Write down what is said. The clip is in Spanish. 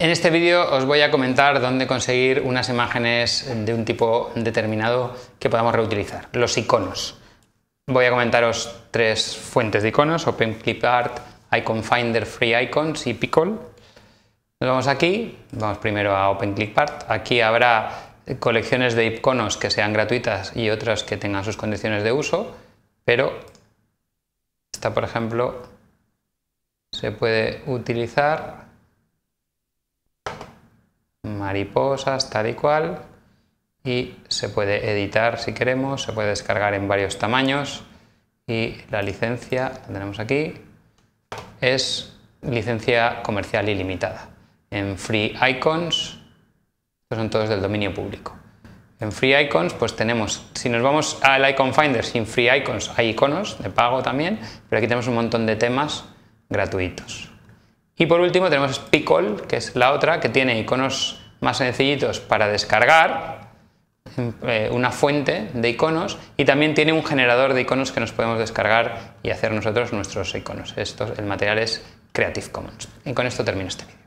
En este vídeo os voy a comentar dónde conseguir unas imágenes de un tipo determinado que podamos reutilizar, los iconos. Voy a comentaros tres fuentes de iconos, Open Finder, Free icons y Picol. Nos vamos aquí, vamos primero a Open OpenClipArt. Aquí habrá colecciones de iconos que sean gratuitas y otras que tengan sus condiciones de uso, pero esta, por ejemplo, se puede utilizar mariposas, tal y cual. Y se puede editar si queremos, se puede descargar en varios tamaños. Y la licencia, la tenemos aquí, es licencia comercial ilimitada. En Free Icons, estos son todos del dominio público. En Free Icons, pues tenemos, si nos vamos al Icon Finder sin Free Icons, hay iconos de pago también, pero aquí tenemos un montón de temas gratuitos. Y por último tenemos Pickle, que es la otra, que tiene iconos más sencillitos para descargar, eh, una fuente de iconos y también tiene un generador de iconos que nos podemos descargar y hacer nosotros nuestros iconos. Esto, el material es Creative Commons. Y con esto termino este vídeo.